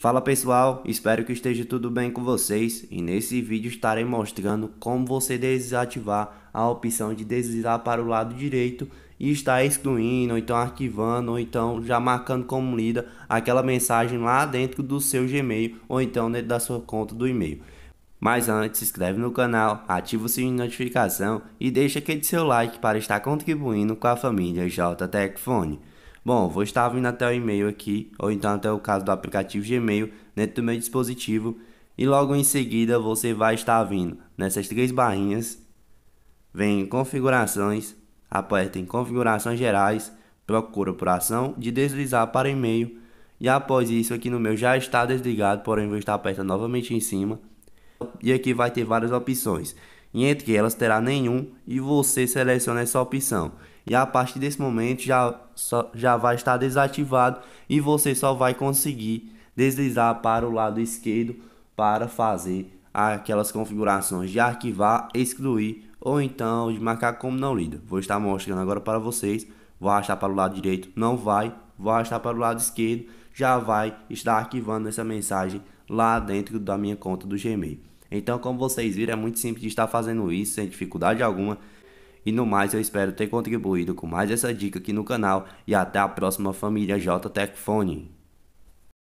Fala pessoal, espero que esteja tudo bem com vocês e nesse vídeo estarei mostrando como você desativar a opção de deslizar para o lado direito e estar excluindo, ou então arquivando, ou então já marcando como lida aquela mensagem lá dentro do seu Gmail ou então dentro da sua conta do e-mail. Mas antes, se inscreve no canal, ativa o sininho de notificação e deixa aquele seu like para estar contribuindo com a família JTecFone. Bom, vou estar vindo até o e-mail aqui, ou então até o caso do aplicativo Gmail dentro do meu dispositivo, e logo em seguida você vai estar vindo nessas três barrinhas, vem em configurações, aperta em configurações gerais, procura por ação de deslizar para e-mail, e após isso aqui no meu já está desligado, porém vou estar apertando novamente em cima, e aqui vai ter várias opções e entre elas terá nenhum e você seleciona essa opção. E a partir desse momento já, só, já vai estar desativado e você só vai conseguir deslizar para o lado esquerdo para fazer aquelas configurações de arquivar, excluir ou então de marcar como não lida. Vou estar mostrando agora para vocês. Vou achar para o lado direito, não vai. Vou achar para o lado esquerdo, já vai estar arquivando essa mensagem lá dentro da minha conta do Gmail. Então, como vocês viram, é muito simples de estar fazendo isso sem dificuldade alguma. E no mais, eu espero ter contribuído com mais essa dica aqui no canal e até a próxima família JTech Phone.